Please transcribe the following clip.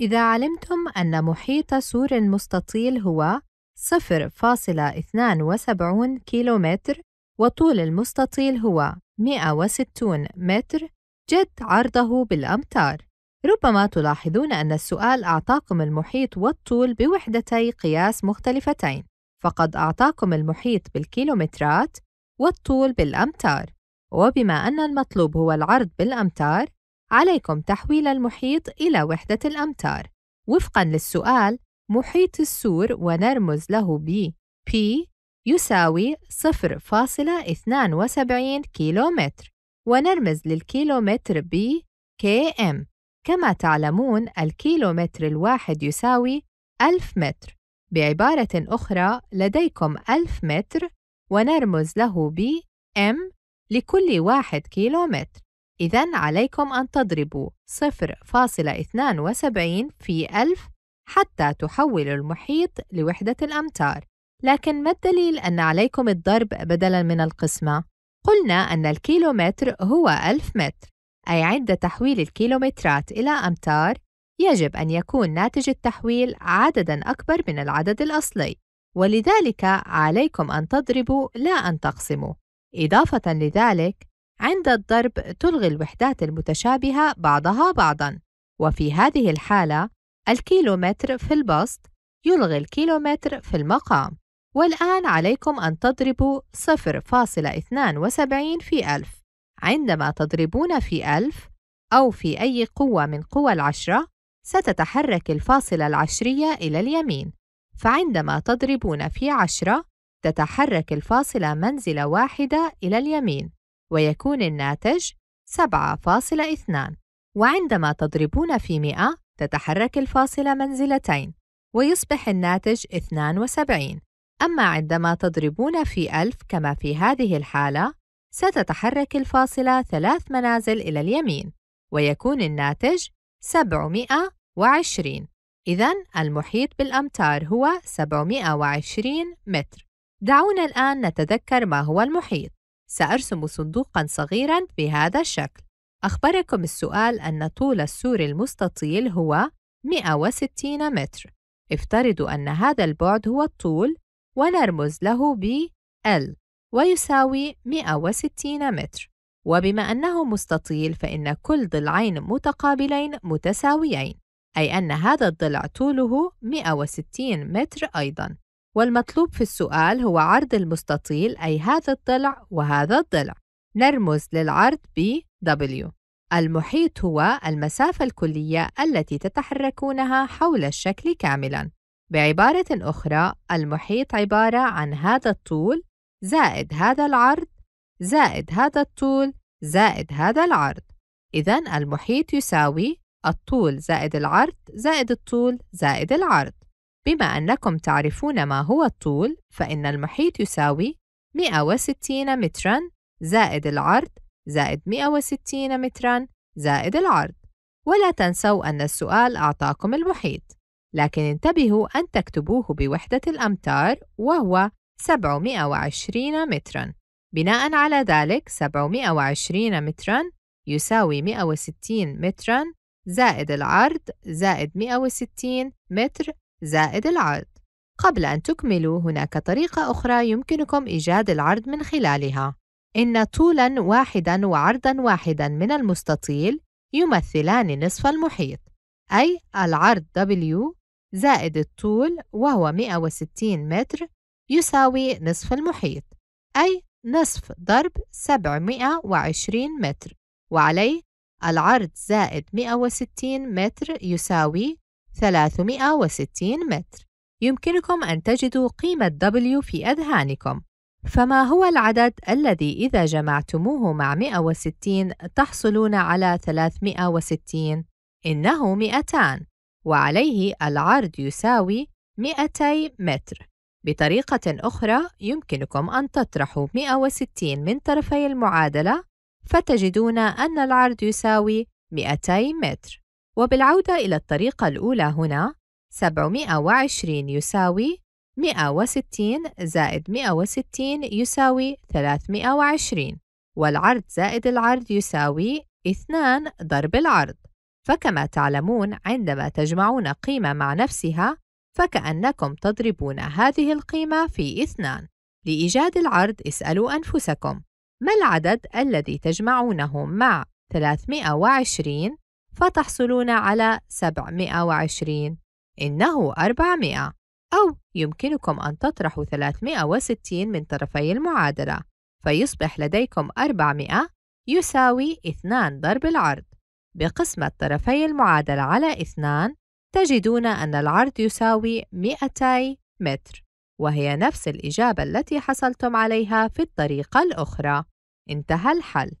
إذا علمتم أن محيط سور المستطيل هو 0.72 كيلومتر وطول المستطيل هو 160 متر جد عرضه بالأمتار ربما تلاحظون أن السؤال أعطاكم المحيط والطول بوحدتي قياس مختلفتين فقد أعطاكم المحيط بالكيلومترات والطول بالأمتار وبما أن المطلوب هو العرض بالأمتار عليكم تحويل المحيط إلى وحدة الأمتار وفقاً للسؤال محيط السور ونرمز له ب P يساوي 0.72 كيلومتر ونرمز للكيلومتر ب KM. كما تعلمون الكيلومتر الواحد يساوي 1000 متر بعبارة أخرى لديكم 1000 متر ونرمز له ب M لكل واحد كيلومتر إذا عليكم أن تضربوا 0.72 في 1000 حتى تحولوا المحيط لوحدة الأمتار لكن ما الدليل أن عليكم الضرب بدلاً من القسمة؟ قلنا أن الكيلومتر هو 1000 متر أي عند تحويل الكيلومترات إلى أمتار يجب أن يكون ناتج التحويل عدداً أكبر من العدد الأصلي ولذلك عليكم أن تضربوا لا أن تقسموا إضافة لذلك عند الضرب تلغي الوحدات المتشابهة بعضها بعضًا، وفي هذه الحالة الكيلومتر في البسط يلغي الكيلومتر في المقام، والآن عليكم أن تضربوا 0.72 في ألف، عندما تضربون في ألف أو في أي قوة من قوى العشرة ستتحرك الفاصلة العشرية إلى اليمين، فعندما تضربون في عشرة تتحرك الفاصلة منزلة واحدة إلى اليمين. ويكون الناتج 7.2 وعندما تضربون في 100 تتحرك الفاصلة منزلتين ويصبح الناتج 72 أما عندما تضربون في 1000 كما في هذه الحالة ستتحرك الفاصلة ثلاث منازل إلى اليمين ويكون الناتج 720 إذا المحيط بالأمتار هو 720 متر دعونا الآن نتذكر ما هو المحيط سأرسم صندوقًا صغيرًا بهذا الشكل. أخبركم السؤال أن طول السور المستطيل هو 160 متر. افترضوا أن هذا البعد هو الطول ونرمز له ب L ويساوي 160 متر. وبما أنه مستطيل فإن كل ضلعين متقابلين متساويين أي أن هذا الضلع طوله 160 متر أيضاً والمطلوب في السؤال هو عرض المستطيل أي هذا الضلع وهذا الضلع نرمز للعرض ب W المحيط هو المسافة الكلية التي تتحركونها حول الشكل كاملاً بعبارة أخرى المحيط عبارة عن هذا الطول زائد هذا العرض زائد هذا الطول زائد هذا العرض إذا المحيط يساوي الطول زائد العرض زائد الطول زائد العرض بما أنكم تعرفون ما هو الطول فإن المحيط يساوي 160 متراً زائد العرض زائد 160 متراً زائد العرض ولا تنسوا أن السؤال أعطاكم المحيط لكن انتبهوا أن تكتبوه بوحدة الأمتار وهو 720 متراً بناء على ذلك 720 متراً يساوي 160 متراً زائد العرض زائد 160 متر زائد العرض قبل أن تكملوا هناك طريقة أخرى يمكنكم إيجاد العرض من خلالها إن طولاً واحداً وعرضاً واحداً من المستطيل يمثلان نصف المحيط أي العرض W زائد الطول وهو 160 متر يساوي نصف المحيط أي نصف ضرب 720 متر وعليه العرض زائد 160 متر يساوي 360 متر يمكنكم أن تجدوا قيمة W في أذهانكم فما هو العدد الذي إذا جمعتموه مع 160 تحصلون على 360؟ إنه 200 وعليه العرض يساوي 200 متر بطريقة أخرى يمكنكم أن تطرحوا 160 من طرفي المعادلة فتجدون أن العرض يساوي 200 متر وبالعودة إلى الطريقة الأولى هنا 720 يساوي 160 زائد 160 يساوي 320 والعرض زائد العرض يساوي 2 ضرب العرض فكما تعلمون عندما تجمعون قيمة مع نفسها فكأنكم تضربون هذه القيمة في 2 لإيجاد العرض اسألوا أنفسكم ما العدد الذي تجمعونه مع 320 فتحصلون على 720 إنه 400 أو يمكنكم أن تطرحوا 360 من طرفي المعادلة فيصبح لديكم 400 يساوي 2 ضرب العرض بقسمة طرفي المعادلة على 2 تجدون أن العرض يساوي 200 متر وهي نفس الإجابة التي حصلتم عليها في الطريقة الأخرى انتهى الحل